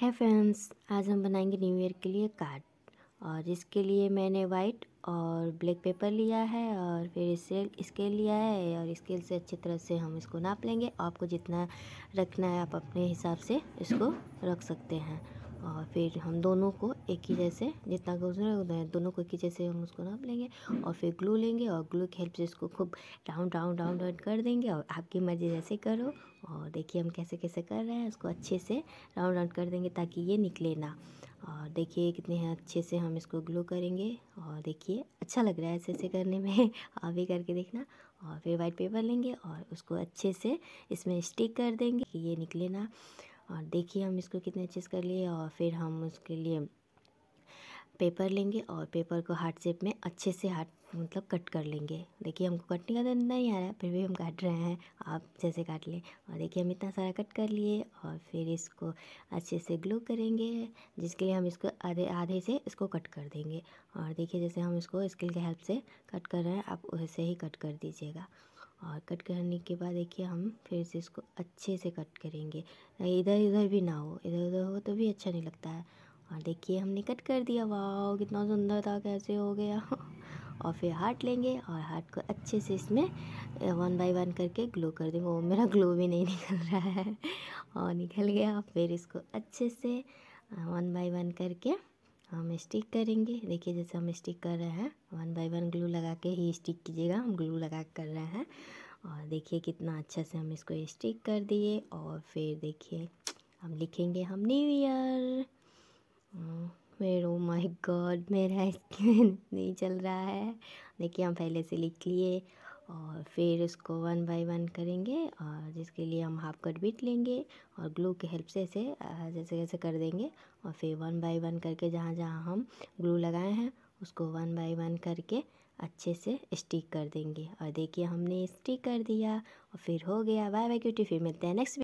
है फ्रेंड्स आज हम बनाएंगे न्यू ईयर के लिए कार्ड और इसके लिए मैंने वाइट और ब्लैक पेपर लिया है और फिर इससे स्केल लिया है और स्केल से अच्छी तरह से हम इसको नाप लेंगे आपको जितना रखना है आप अपने हिसाब से इसको रख सकते हैं और फिर हम दोनों को एक ही जैसे जितना गुजरा दोनों को एक ही जैसे हम उसको नाप लेंगे और फिर ग्लू लेंगे और ग्लू की हेल्प से इसको खूब राउंड राउंड राउंड राउंड कर देंगे और आपकी मर्ज़ी जैसे करो और देखिए हम कैसे कैसे कर रहे हैं उसको अच्छे से राउंड राउंड कर देंगे ताकि ये निकले ना और देखिए कितने अच्छे से हम इसको ग्लू करेंगे और देखिए अच्छा लग रहा है ऐसे ऐसे करने में आप भी करके देखना और फिर वाइट पेपर लेंगे और उसको अच्छे से इसमें स्टिक कर देंगे कि ये निकले ना और देखिए हम इसको कितने अच्छे से कर लिए और फिर हम उसके लिए पेपर लेंगे और पेपर को हार्ट शेप में अच्छे से हार्ट मतलब कट कर लेंगे देखिए हमको कटने का तो नहीं आ रहा है फिर भी हम काट रहे हैं आप जैसे काट लें और देखिए हम इतना सारा कट कर लिए और फिर इसको अच्छे से ग्लू करेंगे जिसके लिए हम इसको आधे आधे से इसको कट कर देंगे और देखिए जैसे हम इसको स्किल के हेल्प से कट कर रहे हैं आप वैसे ही कट कर दीजिएगा और कट करने के बाद देखिए हम फिर से इसको अच्छे से कट करेंगे इधर इधर भी ना हो इधर उधर हो तो भी अच्छा नहीं लगता है और देखिए हमने कट कर दिया वाह कितना सुंदर था कैसे हो गया और फिर हार्ट लेंगे और हार्ट को अच्छे से इसमें वन बाय वन करके ग्लो कर देंगे वो मेरा ग्लो भी नहीं निकल रहा है और निकल गया फिर इसको अच्छे से वन बाय वन करके हम स्टिक करेंगे देखिए जैसे हम स्टिक कर रहे हैं वन बाय वन ग्लू लगा के ही स्टिक कीजिएगा हम ग्लू लगा कर रहे हैं और देखिए कितना अच्छा से हम इसको स्टिक कर दिए और फिर देखिए हम लिखेंगे हम न्यू हम्म। ईयर मेरे माय गॉड मेरा स्किन नहीं चल रहा है देखिए हम पहले से लिख लिए और फिर इसको वन बाय वन करेंगे और जिसके लिए हम हाफ कट बीट लेंगे और ग्लू की हेल्प से इसे जैसे जैसे कर देंगे और फिर वन बाय वन करके जहाँ जहाँ हम ग्लू लगाए हैं उसको वन बाय वन करके अच्छे से स्टिक कर देंगे और देखिए हमने स्टिक कर दिया और फिर हो गया बाय बाय क्यूटी फिर मिलते हैं नेक्स्ट